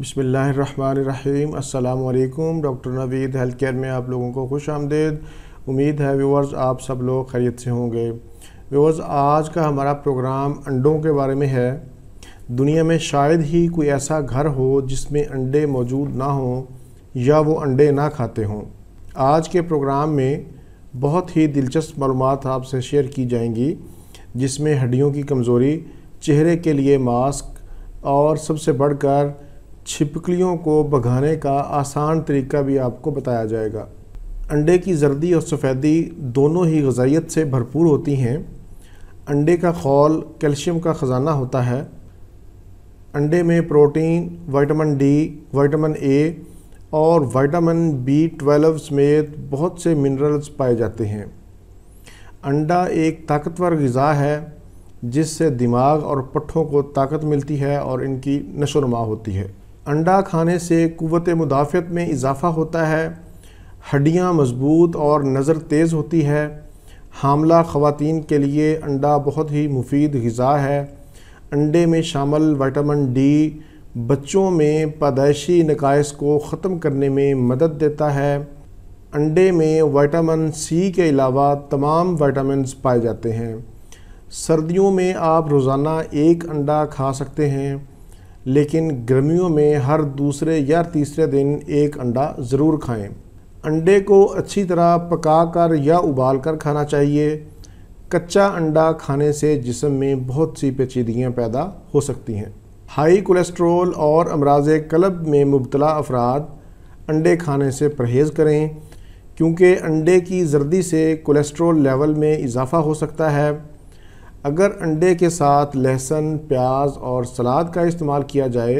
बसमीम अल्लाम doctor Naveed health care में आप लोगों को खुश आमदेद उम्मीद है व्यूवर्स आप सब लोग खैरियत से होंगे व्यूवर्स आज का हमारा प्रोग्राम अंडों के बारे में है दुनिया में शायद ही कोई ऐसा घर हो जिसमें अंडे मौजूद ना हों या वो अंडे ना खाते हों आज के प्रोग्राम में बहुत ही दिलचस्प मालूम आपसे शेयर की जाएंगी जिसमें हड्डियों की कमज़ोरी चेहरे के लिए मास्क और सबसे बढ़कर छिपकलियों को भगाने का आसान तरीका भी आपको बताया जाएगा अंडे की जर्दी और सफ़ेदी दोनों ही गजाइत से भरपूर होती हैं अंडे का खौल कैल्शियम का ख़जाना होता है अंडे में protein vitamin D vitamin A और विटामिन बी ट्वेल्व समेत बहुत से मिनरल्स पाए जाते हैं अंडा एक ताकतवर गज़ा है जिससे दिमाग और पट्ठों को ताकत मिलती है और इनकी नशोनमा होती है अंडा खाने से कुत मुदाफ़त में इजाफ़ा होता है हड्डियाँ मजबूत और नज़र तेज़ होती है हामला ख़वान के लिए अंडा बहुत ही मुफीद गज़ा है अंडे में शामिल वाइटामिन डी बच्चों में पैदाइशी नकायस को ख़त्म करने में मदद देता है अंडे में वाइटामिन सी के अलावा तमाम वाइटामिन पाए जाते हैं सर्दियों में आप रोज़ाना एक अंडा खा सकते हैं लेकिन गर्मियों में हर दूसरे या तीसरे दिन एक अंडा ज़रूर खाएं। अंडे को अच्छी तरह पकाकर या उबालकर खाना चाहिए कच्चा अंडा खाने से जिसम में बहुत सी पेचीदगियाँ पैदा हो सकती हैं हाई कोलेस्ट्रोल और अमराज कलब में मुबतला अफराद अंडे खाने से परहेज़ करें क्योंकि अंडे की जर्दी से कोलेस्ट्रोल लेवल में इजाफ़ा हो सकता है अगर अंडे के साथ लहसुन प्याज और सलाद का इस्तेमाल किया जाए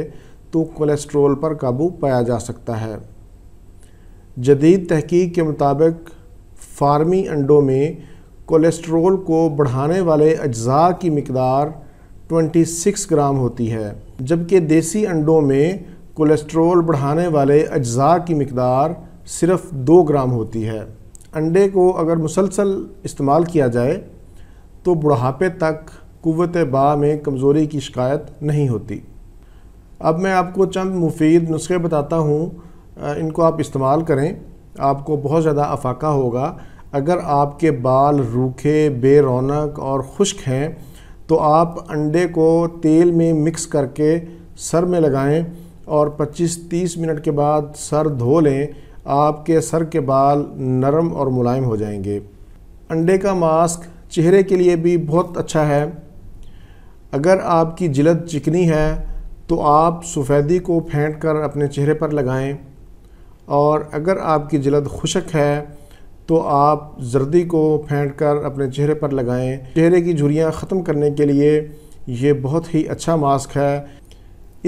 तो कोलेस्ट्रोल पर काबू पाया जा सकता है जदीद तहकीक के मुताबिक फार्मी अंडों में कोलेस्ट्रोल को बढ़ाने वाले अज्जा की मकदार 26 ग्राम होती है जबकि देसी अंडों में कोलेस्ट्रोल बढ़ाने वाले अज्जा की मकदार सिर्फ़ दो ग्राम होती है अंडे को अगर मुसलसल इस्तेमाल किया जाए तो बुढ़ापे तक कुत बा में कमज़ोरी की शिकायत नहीं होती अब मैं आपको चंद मुफीद नुस्खे बताता हूँ इनको आप इस्तेमाल करें आपको बहुत ज़्यादा अफाका होगा अगर आपके बाल रूखे बे रौनक और खुश्क हैं तो आप अंडे को तेल में मिक्स करके सर में लगाएं और 25-30 मिनट के बाद सर धो लें आपके सर के बाल नरम और मुलायम हो जाएंगे अंडे का मास्क चेहरे के लिए भी बहुत अच्छा है अगर आपकी जिलद चिकनी है तो आप सफ़ेदी को फेंट कर अपने चेहरे पर लगाएं और अगर आपकी जिलद खुशक है तो आप जर्दी को फेंट कर अपने चेहरे पर लगाएं चेहरे की झुरियाँ ख़त्म करने के लिए ये बहुत ही अच्छा मास्क है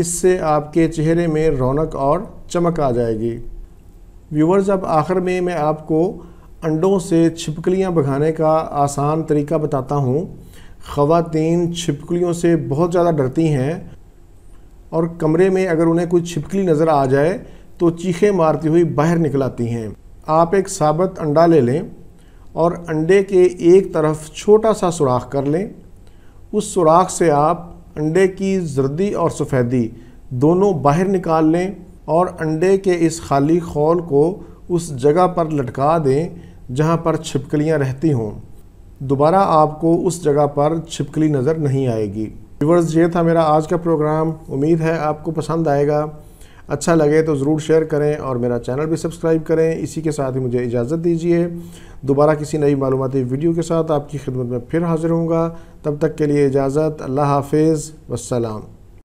इससे आपके चेहरे में रौनक और चमक आ जाएगी व्यूवर्स अब आखिर में मैं आपको अंडों से छिपकलियां भगाने का आसान तरीका बताता हूँ ख़वातीन छिपकलियों से बहुत ज़्यादा डरती हैं और कमरे में अगर उन्हें कोई छिपकली नज़र आ जाए तो चीखें मारती हुई बाहर निकल आती हैं आप एक साबत अंडा ले लें और अंडे के एक तरफ छोटा सा सुराख कर लें उस सुराख से आप अंडे की जर्दी और सफ़ेदी दोनों बाहर निकाल लें और अंडे के इस खाली खोल को उस जगह पर लटका दें जहाँ पर छिपकलियाँ रहती हों दोबारा आपको उस जगह पर छिपकली नज़र नहीं आएगी व्यूवर्स ये था मेरा आज का प्रोग्राम उम्मीद है आपको पसंद आएगा अच्छा लगे तो ज़रूर शेयर करें और मेरा चैनल भी सब्सक्राइब करें इसी के साथ ही मुझे इजाज़त दीजिए दोबारा किसी नई मालूमती वीडियो के साथ आपकी खिदमत में फिर हाज़िर होंगे तब तक के लिए इजाज़त अल्लाह हाफिज़ वसलाम